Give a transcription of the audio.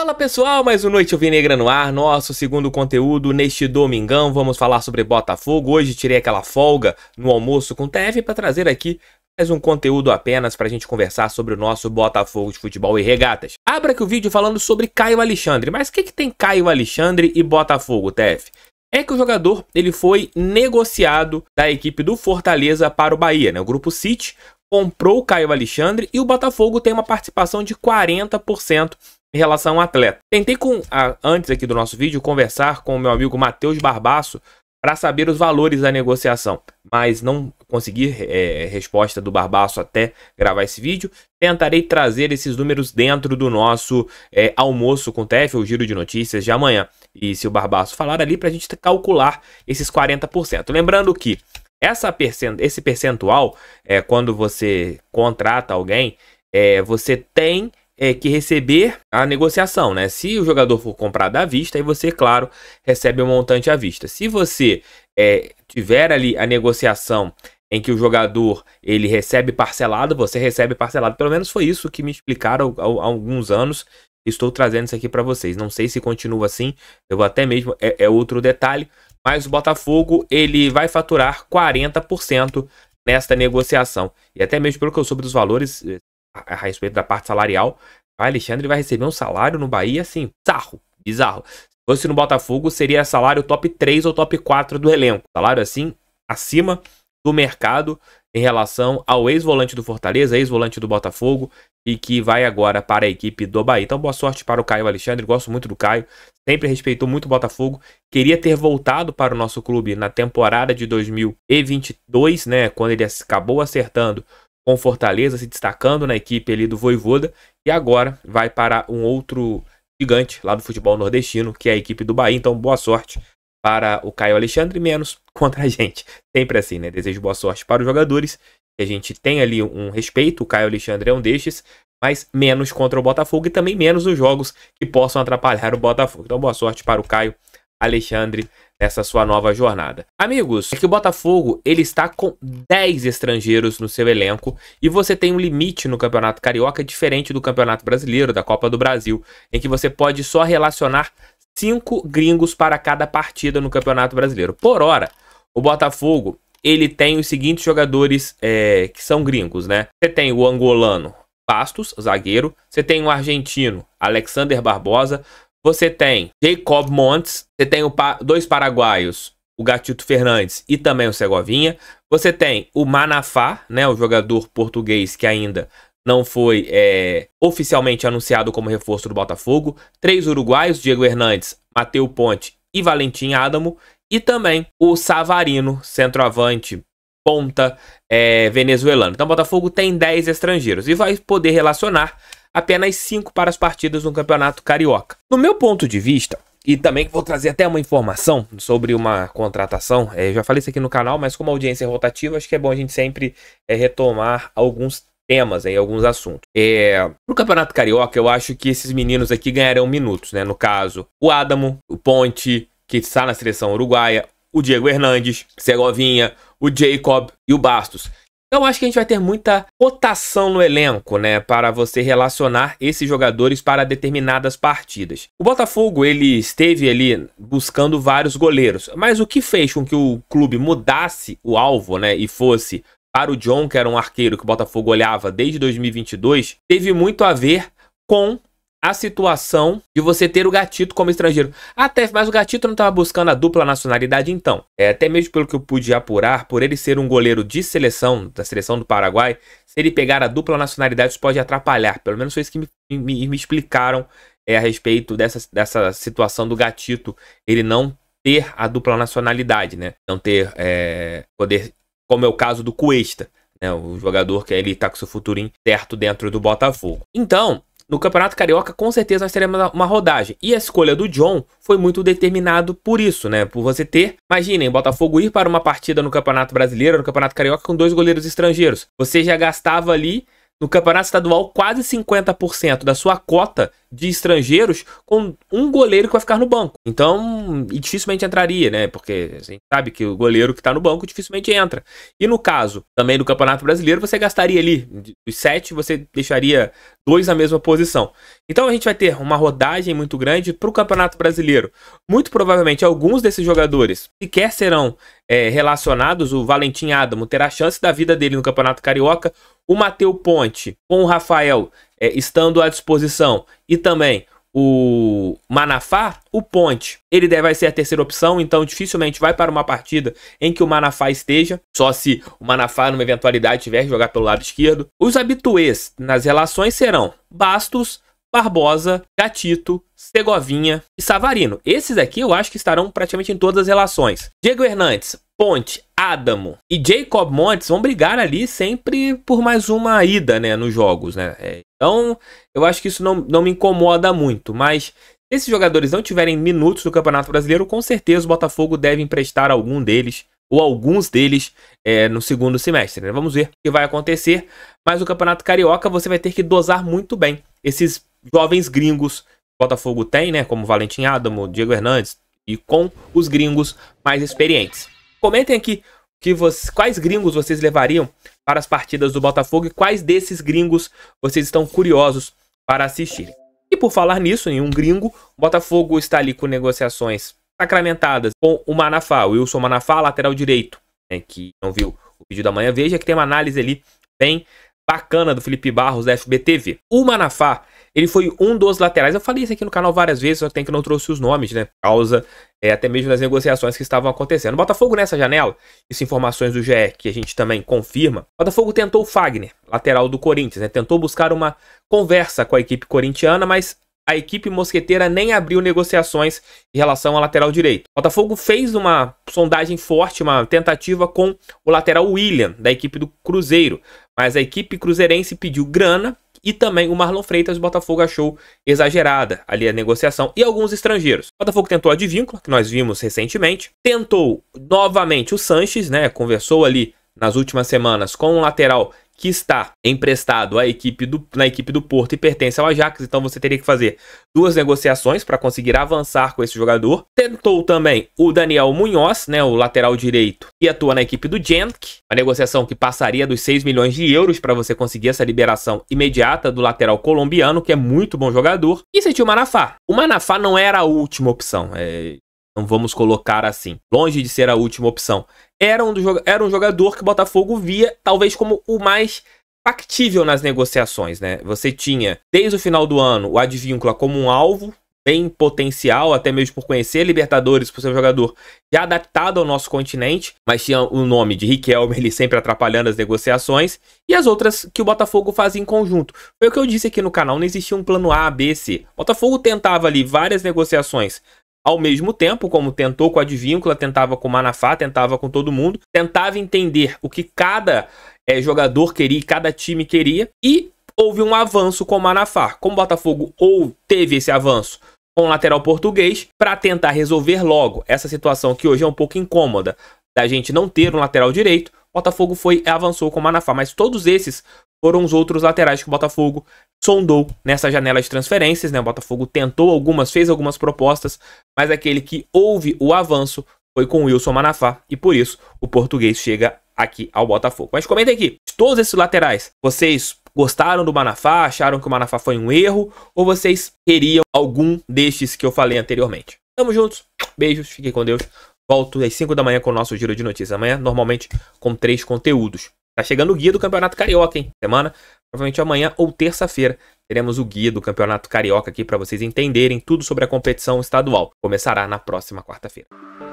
Fala pessoal, mais uma Noite Vinegra no ar, nosso segundo conteúdo neste domingão. Vamos falar sobre Botafogo. Hoje tirei aquela folga no almoço com o TF para trazer aqui mais um conteúdo apenas para a gente conversar sobre o nosso Botafogo de futebol e regatas. Abra aqui o vídeo falando sobre Caio Alexandre. Mas o que, que tem Caio Alexandre e Botafogo, TF? é que o jogador ele foi negociado da equipe do Fortaleza para o Bahia. Né? O grupo City comprou o Caio Alexandre e o Botafogo tem uma participação de 40% em relação ao atleta. Tentei com a, antes aqui do nosso vídeo conversar com o meu amigo Matheus Barbaço para saber os valores da negociação, mas não consegui é, resposta do Barbaço até gravar esse vídeo. Tentarei trazer esses números dentro do nosso é, almoço com o TF, o giro de notícias de amanhã. E se o Barbaço falar ali, para a gente calcular esses 40%. Lembrando que essa percent esse percentual, é, quando você contrata alguém, é, você tem é, que receber a negociação, né? Se o jogador for comprado à vista, aí você, claro, recebe o um montante à vista. Se você é, tiver ali a negociação em que o jogador ele recebe parcelado, você recebe parcelado. Pelo menos foi isso que me explicaram há, há alguns anos. Estou trazendo isso aqui para vocês. Não sei se continua assim. Eu vou até mesmo é, é outro detalhe. Mas o Botafogo ele vai faturar 40% nesta negociação. E até mesmo pelo que eu soube dos valores, a, respeito da parte salarial, o Alexandre vai receber um salário no Bahia, assim, sarro, bizarro. Se fosse no Botafogo, seria salário top 3 ou top 4 do elenco. Salário, assim, acima do mercado em relação ao ex-volante do Fortaleza, ex-volante do Botafogo e que vai agora para a equipe do Bahia. Então, boa sorte para o Caio Alexandre, gosto muito do Caio, sempre respeitou muito o Botafogo, queria ter voltado para o nosso clube na temporada de 2022, né, quando ele acabou acertando com Fortaleza, se destacando na equipe ali do Voivoda. E agora vai para um outro gigante lá do futebol nordestino, que é a equipe do Bahia. Então, boa sorte para o Caio Alexandre, menos contra a gente. Sempre assim, né? Desejo boa sorte para os jogadores. Que a gente tem ali um respeito. O Caio Alexandre é um destes. Mas menos contra o Botafogo e também menos os jogos que possam atrapalhar o Botafogo. Então, boa sorte para o Caio Alexandre nessa sua nova jornada. Amigos, é que o Botafogo ele está com 10 estrangeiros no seu elenco e você tem um limite no Campeonato Carioca diferente do Campeonato Brasileiro, da Copa do Brasil, em que você pode só relacionar 5 gringos para cada partida no Campeonato Brasileiro. Por hora, o Botafogo ele tem os seguintes jogadores é, que são gringos, né? Você tem o angolano Bastos, zagueiro. Você tem o argentino Alexander Barbosa. Você tem Jacob Montes, você tem pa dois paraguaios, o Gatito Fernandes e também o Segovinha. Você tem o Manafá, né, o jogador português que ainda não foi é, oficialmente anunciado como reforço do Botafogo. Três uruguaios, Diego Hernandes, Mateu Ponte e Valentim Adamo. E também o Savarino, centroavante, ponta é, venezuelano. Então o Botafogo tem 10 estrangeiros e vai poder relacionar apenas 5 para as partidas no Campeonato Carioca. No meu ponto de vista, e também vou trazer até uma informação sobre uma contratação. É, já falei isso aqui no canal, mas como audiência é rotativa, acho que é bom a gente sempre é, retomar alguns temas aí, alguns assuntos. É, no Campeonato Carioca, eu acho que esses meninos aqui ganharão minutos, né? No caso, o Adamo, o Ponte, que está na seleção uruguaia, o Diego Hernandes, Segovinha, o Jacob e o Bastos. Eu acho que a gente vai ter muita rotação no elenco, né, para você relacionar esses jogadores para determinadas partidas. O Botafogo, ele esteve ali buscando vários goleiros, mas o que fez com que o clube mudasse o alvo, né, e fosse para o John, que era um arqueiro que o Botafogo olhava desde 2022, teve muito a ver com a situação de você ter o gatito como estrangeiro. Até, mas o gatito não estava buscando a dupla nacionalidade então. É, até mesmo pelo que eu pude apurar, por ele ser um goleiro de seleção, da seleção do Paraguai, se ele pegar a dupla nacionalidade, isso pode atrapalhar. Pelo menos foi isso que me, me, me explicaram é, a respeito dessa, dessa situação do gatito. Ele não ter a dupla nacionalidade, né? Não ter é, poder, como é o caso do Cuesta. Né? o jogador que ele está com seu futuro certo dentro do Botafogo. Então, no Campeonato Carioca, com certeza, nós teremos uma rodagem. E a escolha do John foi muito determinado por isso, né? Por você ter. Imaginem, Botafogo ir para uma partida no Campeonato Brasileiro, no Campeonato Carioca, com dois goleiros estrangeiros. Você já gastava ali no campeonato estadual quase 50% da sua cota de estrangeiros com um goleiro que vai ficar no banco. Então, dificilmente entraria, né? Porque a gente sabe que o goleiro que está no banco dificilmente entra. E no caso também do Campeonato Brasileiro, você gastaria ali os sete, você deixaria dois na mesma posição. Então a gente vai ter uma rodagem muito grande para o Campeonato Brasileiro. Muito provavelmente alguns desses jogadores sequer serão é, relacionados. O Valentim Adamo terá a chance da vida dele no Campeonato Carioca. O Mateu Ponte com o Rafael é, estando à disposição, e também o Manafá, o Ponte. Ele deve vai ser a terceira opção, então dificilmente vai para uma partida em que o Manafá esteja, só se o Manafá, numa eventualidade, tiver que jogar pelo lado esquerdo. Os habituês nas relações serão Bastos, Barbosa, Gatito, Segovinha e Savarino. Esses aqui eu acho que estarão praticamente em todas as relações. Diego Hernandes Ponte, Adamo e Jacob Montes vão brigar ali sempre por mais uma ida, né, nos jogos, né? É, então, eu acho que isso não, não me incomoda muito, mas se esses jogadores não tiverem minutos no Campeonato Brasileiro, com certeza o Botafogo deve emprestar algum deles ou alguns deles é, no segundo semestre. Né? Vamos ver o que vai acontecer. Mas o Campeonato Carioca você vai ter que dosar muito bem esses jovens gringos que o Botafogo tem, né? Como Valentim Adamo, Diego Hernandes e com os gringos mais experientes. Comentem aqui que vocês, quais gringos vocês levariam para as partidas do Botafogo e quais desses gringos vocês estão curiosos para assistirem. E por falar nisso, em um gringo, o Botafogo está ali com negociações sacramentadas com o Manafá, o Wilson Manafá, lateral direito, né, que não viu o vídeo da manhã, veja que tem uma análise ali bem bacana do Felipe Barros da FBTV. O Manafá, ele foi um dos laterais. Eu falei isso aqui no canal várias vezes, só que tem que não trouxe os nomes, né? Causa é, até mesmo das negociações que estavam acontecendo. O Botafogo nessa janela, isso é informações do GE que a gente também confirma. O Botafogo tentou o Fagner, lateral do Corinthians, né? Tentou buscar uma conversa com a equipe corintiana, mas a equipe mosqueteira nem abriu negociações em relação ao lateral direito. O Botafogo fez uma sondagem forte, uma tentativa com o lateral William, da equipe do Cruzeiro, mas a equipe cruzeirense pediu grana e também o Marlon Freitas, o Botafogo achou exagerada ali a negociação e alguns estrangeiros. O Botafogo tentou a Advíncula, que nós vimos recentemente, tentou novamente o Sanches, né, conversou ali nas últimas semanas com o lateral que está emprestado à equipe do, na equipe do Porto e pertence ao Ajax, então você teria que fazer duas negociações para conseguir avançar com esse jogador. Tentou também o Daniel Munhoz, né, o lateral direito, que atua na equipe do Genk, uma negociação que passaria dos 6 milhões de euros para você conseguir essa liberação imediata do lateral colombiano, que é muito bom jogador, e sentiu o Manafá. O Manafá não era a última opção, é, não vamos colocar assim. Longe de ser a última opção. Era um, do, era um jogador que o Botafogo via, talvez, como o mais factível nas negociações, né? Você tinha, desde o final do ano, o Advíncula como um alvo bem potencial, até mesmo por conhecer Libertadores, por ser um jogador já adaptado ao nosso continente, mas tinha o nome de Riquelme, ele sempre atrapalhando as negociações, e as outras que o Botafogo fazia em conjunto. Foi o que eu disse aqui no canal, não existia um plano A, B, C. O Botafogo tentava ali várias negociações ao mesmo tempo, como tentou com a Advíncula, tentava com o Manafá, tentava com todo mundo, tentava entender o que cada é, jogador queria, cada time queria, e houve um avanço com o Manafá. Como o Botafogo ou teve esse avanço com o lateral português, para tentar resolver logo essa situação que hoje é um pouco incômoda, da gente não ter um lateral direito, Botafogo foi avançou com o Manafá, mas todos esses foram os outros laterais que o Botafogo sondou nessa janela de transferências. Né? O Botafogo tentou algumas, fez algumas propostas, mas aquele que houve o avanço foi com o Wilson Manafá e por isso o português chega aqui ao Botafogo. Mas comenta aqui, de todos esses laterais, vocês gostaram do Manafá, acharam que o Manafá foi um erro ou vocês queriam algum destes que eu falei anteriormente? Tamo juntos, beijos, fiquem com Deus. Volto às 5 da manhã com o nosso giro de notícias. Amanhã, normalmente, com três conteúdos. Tá chegando o guia do Campeonato Carioca, hein? Semana, provavelmente amanhã ou terça-feira, teremos o guia do Campeonato Carioca aqui para vocês entenderem tudo sobre a competição estadual. Começará na próxima quarta-feira.